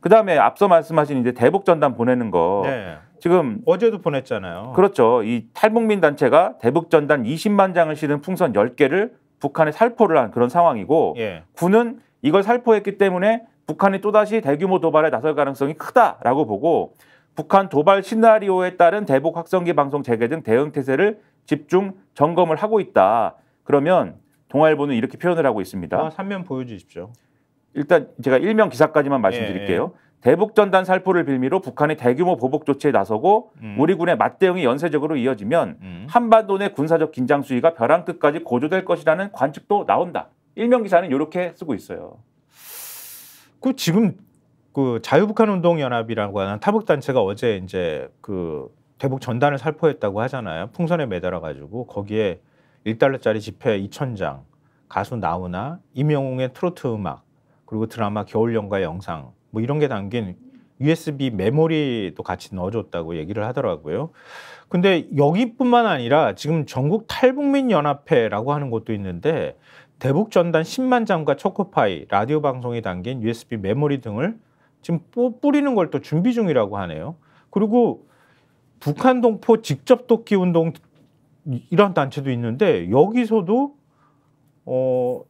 그다음에 앞서 말씀하신 이제 대북 전단 보내는 거 네. 지금 어제도 보냈잖아요. 그렇죠. 이 탈북민 단체가 대북 전단 20만 장을 실은 풍선 10개를 북한에 살포를 한 그런 상황이고 예. 군은 이걸 살포했기 때문에 북한이 또다시 대규모 도발에 나설 가능성이 크다라고 보고 북한 도발 시나리오에 따른 대북 확성기 방송 재개 등 대응 태세를 집중 점검을 하고 있다. 그러면 동아일보는 이렇게 표현을 하고 있습니다. 아, 어, 면 보여주십시오. 일단 제가 일명 기사까지만 말씀드릴게요. 예, 예. 대북 전단 살포를 빌미로 북한이 대규모 보복 조치에 나서고 음. 우리 군의 맞대응이 연쇄적으로 이어지면 음. 한반도 내 군사적 긴장 수위가 벼랑 끝까지 고조될 것이라는 관측도 나온다. 일명 기사는 이렇게 쓰고 있어요. 그 지금 그 자유북한 운동 연합이라고 하는 타북 단체가 어제 이제 그 대북 전단을 살포했다고 하잖아요. 풍선에 매달아 가지고 거기에 1달러짜리 지폐 이천 장 가수 나우나 임영웅의 트로트 음악 그리고 드라마 겨울연가 영상 뭐 이런 게 담긴 USB 메모리도 같이 넣어줬다고 얘기를 하더라고요. 근데 여기뿐만 아니라 지금 전국 탈북민 연합회라고 하는 곳도 있는데 대북 전단 10만 장과 초코파이, 라디오 방송이 담긴 USB 메모리 등을 지금 뿌리는 걸 또 준비 중이라고 하네요. 그리고 북한 동포 직접 돕기 운동 이런 단체도 있는데 여기서도 어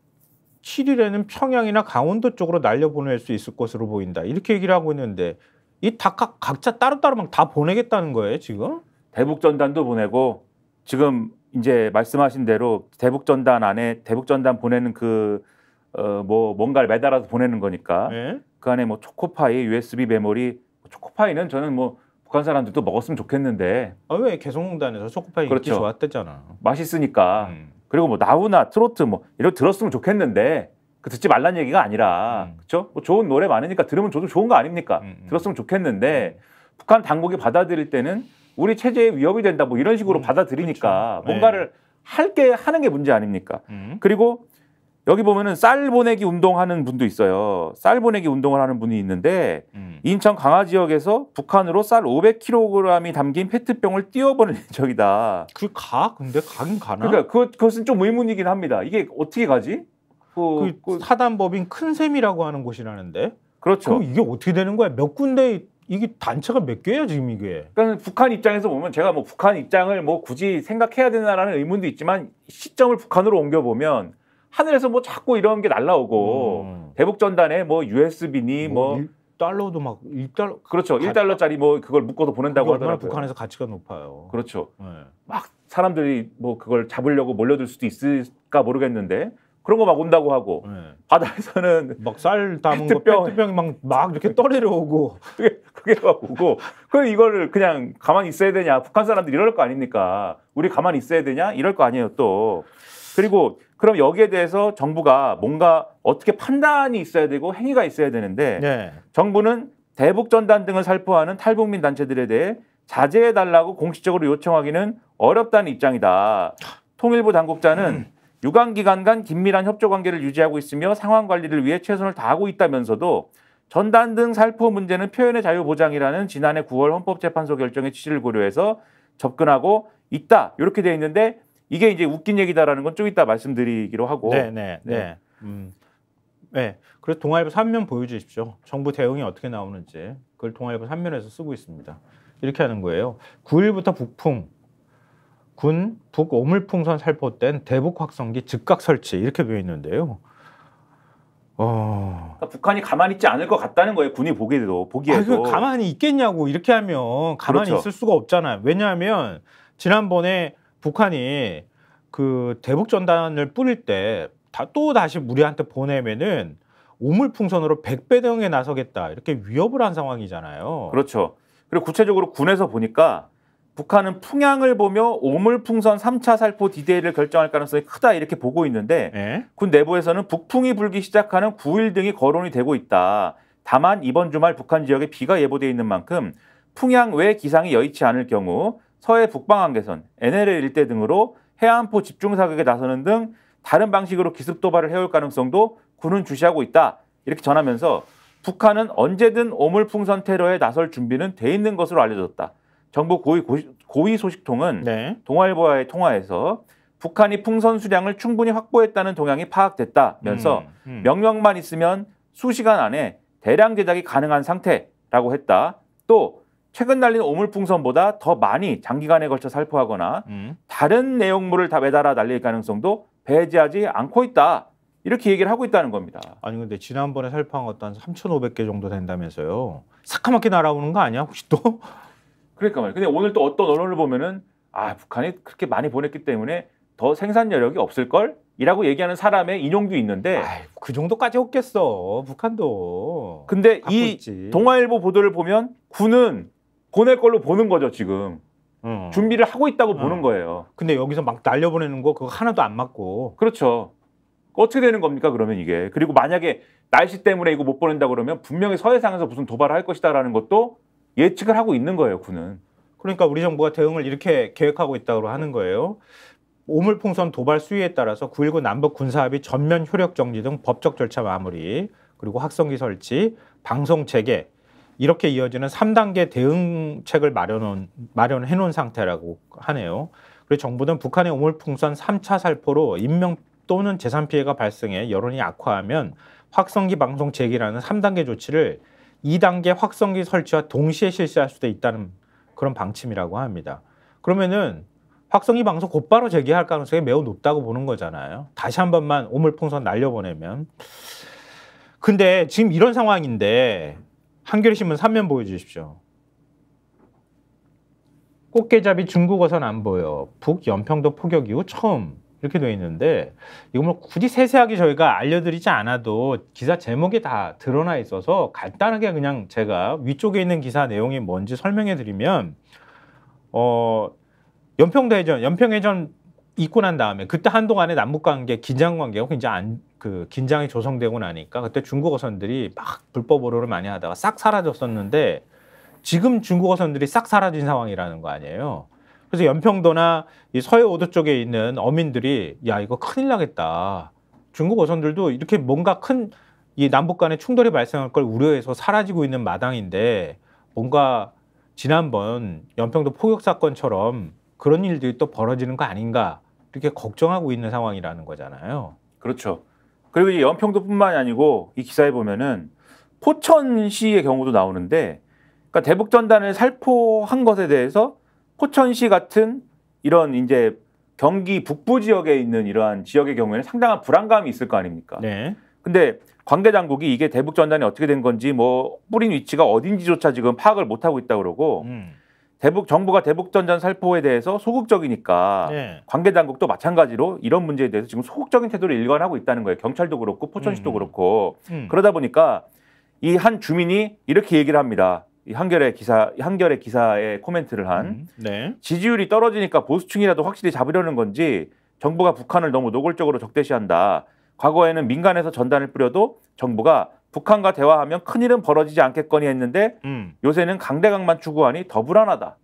17일에는 평양이나 강원도 쪽으로 날려보낼 수 있을 것으로 보인다. 이렇게 얘기를 하고 있는데 이다 각자 따로따로 막 다 보내겠다는 거예요, 지금? 대북 전단도 보내고 지금 이제 말씀하신 대로 대북 전단 안에 대북 전단 보내는 그어뭐 뭔가를 매달아서 보내는 거니까 네? 그 안에 뭐 초코파이, USB 메모리, 뭐 초코파이는 저는 뭐 북한 사람들도 먹었으면 좋겠는데. 아, 왜 개성공단에서 초코파이 그렇죠. 인기 좋았댔잖아. 맛있으니까. 음. 그리고 뭐 나우나 트로트 뭐 이런 들었으면 좋겠는데 그 듣지 말란 얘기가 아니라 음. 그렇죠? 뭐 좋은 노래 많으니까 들으면 저도 좋은 거 아닙니까? 음, 음. 들었으면 좋겠는데 음. 북한 당국이 받아들일 때는 우리 체제에 위협이 된다 뭐 이런 식으로 음. 받아들이니까 그렇죠. 뭔가를 네. 할게 하는 게 문제 아닙니까? 음. 그리고 여기 보면은 쌀 보내기 운동하는 분도 있어요. 쌀 보내기 운동을 하는 분이 있는데 음. 인천 강화 지역에서 북한으로 쌀 500kg이 담긴 페트병을 띄워보낼 적이다그 가? 근데 가긴 가나? 그러니까 그것, 그것은 좀 의문이긴 합니다. 이게 어떻게 가지? 그, 그, 그 사단법인 큰샘이라고 하는 곳이라는데. 그렇죠. 그럼 이게 어떻게 되는 거야? 몇 군데 이게 단체가 몇 개야 지금 이게? 그러니까 북한 입장에서 보면 제가 뭐 북한 입장을 뭐 굳이 생각해야 되나라는 의문도 있지만 시점을 북한으로 옮겨 보면 하늘에서 뭐 자꾸 이런 게 날라오고 음. 대북 전단에 뭐 USB니 뭐, 뭐 1달러도 막 1달러 그렇죠. 가... 1달러짜리 뭐 그걸 묶어서 보낸다고 하더라고요. 북한에서 가치가 높아요. 그렇죠. 네. 막 사람들이 뭐 그걸 잡으려고 몰려들 수도 있을까 모르겠는데 그런 거 막 온다고 하고 네. 바다에서는 막 쌀 담은 페트병, 페트병이 막, 막 이렇게 떨내려 오고 그게 그게 막 오고 그 이거를 그냥 가만히 있어야 되냐 북한 사람들이 이럴 거 아닙니까 우리 가만히 있어야 되냐 이럴 거 아니에요 또 그리고 그럼 여기에 대해서 정부가 뭔가 어떻게 판단이 있어야 되고 행위가 있어야 되는데 네. 정부는 대북 전단 등을 살포하는 탈북민 단체들에 대해 자제해 달라고 공식적으로 요청하기는 어렵다는 입장이다. 통일부 당국자는 음. 유관 기관 간 긴밀한 협조 관계를 유지하고 있으며 상황 관리를 위해 최선을 다하고 있다면서도 전단 등 살포 문제는 표현의 자유 보장이라는 지난해 9월 헌법재판소 결정의 취지를 고려해서 접근하고 있다. 이렇게 돼 있는데 이게 이제 웃긴 얘기다라는 건 좀 이따 말씀드리기로 하고. 네, 네, 네, 네. 음. 네. 그래서 동아일보 3면 보여주십시오. 정부 대응이 어떻게 나오는지 그걸 동아일보 3면에서 쓰고 있습니다. 이렇게 하는 거예요. 9일부터 북풍, 군 북 오물풍선 살포된 대북 확성기 즉각 설치 이렇게 되어 있는데요. 어... 그러니까 북한이 가만히 있지 않을 것 같다는 거예요. 군이 보기에도 보기에도 아, 가만히 있겠냐고 이렇게 하면 가만히 그렇죠. 있을 수가 없잖아요. 왜냐하면 지난번에 북한이 그 대북 전단을 뿌릴 때또 다시 우리한테 보내면은 오물풍선으로 백배 대응에 나서겠다 이렇게 위협을 한 상황이잖아요. 그렇죠. 그리고 구체적으로 군에서 보니까 북한은 풍향을 보며 오물풍선 3차 살포 디데이를 결정할 가능성이 크다 이렇게 보고 있는데 에? 네. 군 내부에서는 북풍이 불기 시작하는 9일 등이 거론이 되고 있다. 다만 이번 주말 북한 지역에 비가 예보돼 있는 만큼 풍향 외 기상이 여의치 않을 경우 서해 북방한 개선, NLL 일대 등으로 해안포 집중 사격에 나서는 등 다른 방식으로 기습 도발을 해올 가능성도 군은 주시하고 있다. 이렇게 전하면서 북한은 언제든 오물풍선 테러에 나설 준비는 돼 있는 것으로 알려졌다. 정부 고위, 고위 소식통은 네. 동아일보와의 통화에서 북한이 풍선 수량을 충분히 확보했다는 동향이 파악됐다면서 음, 음. 명령만 있으면 수시간 안에 대량 제작이 가능한 상태라고 했다. 또 최근 날린 오물풍선보다 더 많이 장기간에 걸쳐 살포하거나 음. 다른 내용물을 다 매달아 날릴 가능성도 배제하지 않고 있다. 이렇게 얘기를 하고 있다는 겁니다. 아니 근데 지난번에 살포한 것도 한 3,500개 정도 된다면서요. 새카맣게 날아오는 거 아니야? 혹시 또? 그러니까 말이야 근데 오늘 또 어떤 언론을 보면은 아 북한이 그렇게 많이 보냈기 때문에 더 생산 여력이 없을 걸 이라고 얘기하는 사람의 인용도 있는데 아유, 그 정도까지 없겠어 북한도 근데 이 있지. 동아일보 보도를 보면 군은 보낼 걸로 보는 거죠 지금. 음. 준비를 하고 있다고 음. 보는 거예요. 근데 여기서 막 날려보내는 거 그거 하나도 안 맞고. 그렇죠. 어떻게 되는 겁니까 그러면 이게 그리고 만약에 날씨 때문에 이거 못 보낸다 그러면 분명히 서해상에서 무슨 도발을 할 것이다라는 것도 예측을 하고 있는 거예요 군은. 그러니까 우리 정부가 대응을 이렇게 계획하고 있다고 하는 거예요. 오물풍선 도발 수위에 따라서 9.19 남북 군사합의 전면 효력 정지 등 법적 절차 마무리, 그리고 학성기 설치, 방송 재개, 이렇게 이어지는 3단계 대응책을 마련한, 마련해 놓은 상태라고 하네요. 그리고 정부는 북한의 우물풍선 3차 살포로 인명 또는 재산 피해가 발생해 여론이 악화하면 확성기 방송 재개라는 3단계 조치를 2단계 확성기 설치와 동시에 실시할 수도 있다는 그런 방침이라고 합니다. 그러면은 확성기 방송 곧바로 재개할 가능성이 매우 높다고 보는 거잖아요. 다시 한 번만 오물풍선 날려보내면. 근데 지금 이런 상황인데 한겨레신문 3면 보여주십시오. 꽃게잡이 중국어선 안 보여. 북 연평도 포격 이후 처음 이렇게 되 있는데 이거 뭐 굳이 세세하게 저희가 알려드리지 않아도 기사 제목이 다 드러나 있어서 간단하게 그냥 제가 위쪽에 있는 기사 내용이 뭔지 설명해 드리면 어 연평도 해전 연평해전 있고 난 다음에 그때 한동안에 남북 관계 긴장 관계가 굉장히 안그 긴장이 조성되고 나니까 그때 중국 어선들이 막 불법 오로를 많이 하다가 싹 사라졌었는데 지금 중국 어선들이 싹 사라진 상황이라는 거 아니에요. 그래서 연평도나 이 서해 오도 쪽에 있는 어민들이 야 이거 큰일 나겠다. 중국 어선들도 이렇게 뭔가 큰 이 남북 간의 충돌이 발생할 걸 우려해서 사라지고 있는 마당인데 뭔가 지난번 연평도 포격 사건처럼 그런 일들이 또 벌어지는 거 아닌가 이렇게 걱정하고 있는 상황이라는 거잖아요. 그렇죠. 그리고 이 연평도뿐만이 아니고 이 기사에 보면은 포천시의 경우도 나오는데 그러니까 대북 전단을 살포한 것에 대해서 포천시 같은 이런 이제 경기 북부 지역에 있는 이러한 지역의 경우에는 상당한 불안감이 있을 거 아닙니까? 네. 근데 관계 당국이 이게 대북 전단이 어떻게 된 건지 뭐 뿌린 위치가 어딘지조차 지금 파악을 못 하고 있다 그러고 음. 대북 정부가 대북전단 살포에 대해서 소극적이니까 네. 관계 당국도 마찬가지로 이런 문제에 대해서 지금 소극적인 태도를 일관하고 있다는 거예요. 경찰도 그렇고 포천시도 음. 그렇고 음. 그러다 보니까 이 한 주민이 이렇게 얘기를 합니다. 이 한겨레 기사 한겨레 기사에 코멘트를 한 음. 네. 지지율이 떨어지니까 보수층이라도 확실히 잡으려는 건지 정부가 북한을 너무 노골적으로 적대시한다. 과거에는 민간에서 전단을 뿌려도 정부가 북한과 대화하면 큰일은 벌어지지 않겠거니 했는데 음. 요새는 강대강만 추구하니 더 불안하다.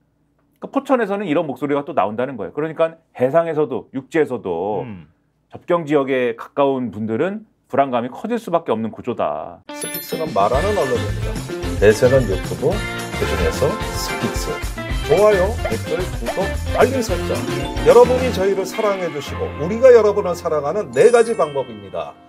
그러니까 포천에서는 이런 목소리가 또 나온다는 거예요. 그러니까 해상에서도 육지에서도 음. 접경 지역에 가까운 분들은 불안감이 커질 수밖에 없는 구조다. 스픽스는 말하는 언론입니다. 대세는 유튜브, 그중에서 스픽스. 좋아요, 댓글, 구독, 알림 설정. 여러분이 저희를 사랑해 주시고 우리가 여러분을 사랑하는 네 가지 방법입니다.